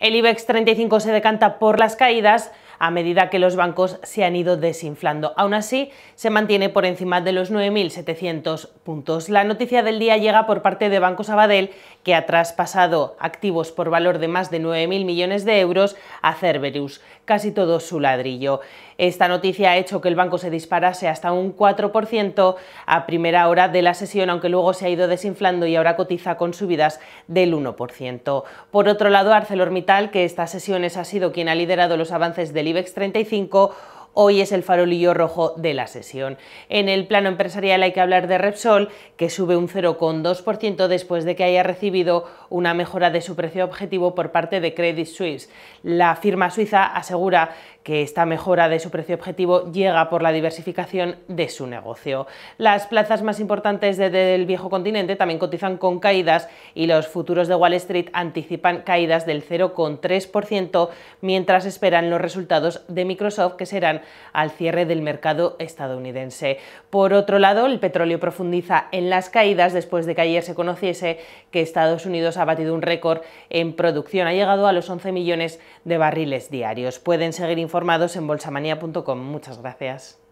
El IBEX 35 se decanta por las caídas a medida que los bancos se han ido desinflando. Aún así, se mantiene por encima de los 9.700 puntos. La noticia del día llega por parte de Banco Sabadell, que ha traspasado activos por valor de más de 9.000 millones de euros a Cerberus, casi todo su ladrillo. Esta noticia ha hecho que el banco se disparase hasta un 4% a primera hora de la sesión, aunque luego se ha ido desinflando y ahora cotiza con subidas del 1%. Por otro lado, ArcelorMittal, que estas sesiones ha sido quien ha liderado los avances del IBEX 35 hoy es el farolillo rojo de la sesión. En el plano empresarial hay que hablar de Repsol, que sube un 0,2% después de que haya recibido una mejora de su precio objetivo por parte de Credit Suisse. La firma suiza asegura que esta mejora de su precio objetivo llega por la diversificación de su negocio. Las plazas más importantes del viejo continente también cotizan con caídas y los futuros de Wall Street anticipan caídas del 0,3% mientras esperan los resultados de Microsoft que serán al cierre del mercado estadounidense. Por otro lado, el petróleo profundiza en las caídas después de que ayer se conociese que Estados Unidos ha batido un récord en producción. Ha llegado a los 11 millones de barriles diarios. Pueden informados en bolsamanía.com. Muchas gracias.